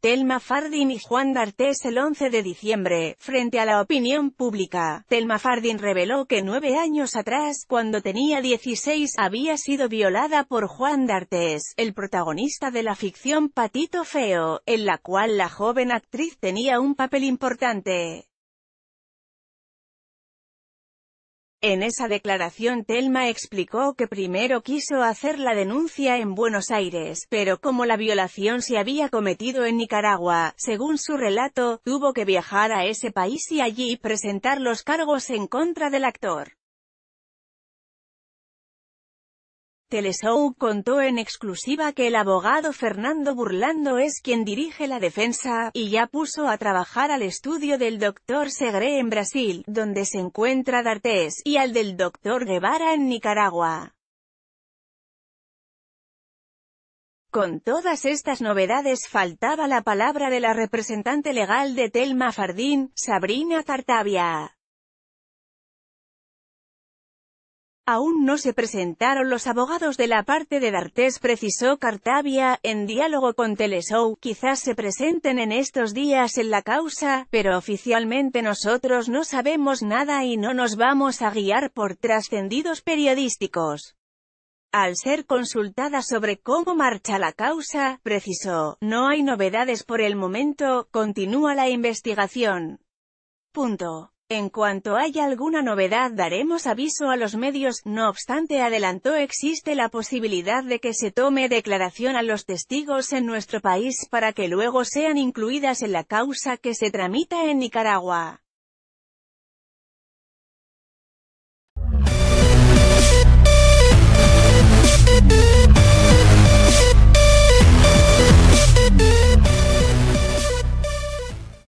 Telma Fardin y Juan D'Artes el 11 de diciembre, frente a la opinión pública, Telma Fardin reveló que nueve años atrás, cuando tenía 16, había sido violada por Juan D'Artes, el protagonista de la ficción Patito Feo, en la cual la joven actriz tenía un papel importante. En esa declaración Telma explicó que primero quiso hacer la denuncia en Buenos Aires, pero como la violación se había cometido en Nicaragua, según su relato, tuvo que viajar a ese país y allí presentar los cargos en contra del actor. Teleshow contó en exclusiva que el abogado Fernando Burlando es quien dirige la defensa, y ya puso a trabajar al estudio del doctor Segre en Brasil, donde se encuentra D'Artes, y al del doctor Guevara en Nicaragua. Con todas estas novedades faltaba la palabra de la representante legal de Telma Fardín, Sabrina Tartavia. Aún no se presentaron los abogados de la parte de D'Artes precisó Cartavia, en diálogo con Teleshow, quizás se presenten en estos días en la causa, pero oficialmente nosotros no sabemos nada y no nos vamos a guiar por trascendidos periodísticos. Al ser consultada sobre cómo marcha la causa, precisó, no hay novedades por el momento, continúa la investigación. Punto. En cuanto haya alguna novedad daremos aviso a los medios, no obstante adelantó existe la posibilidad de que se tome declaración a los testigos en nuestro país para que luego sean incluidas en la causa que se tramita en Nicaragua.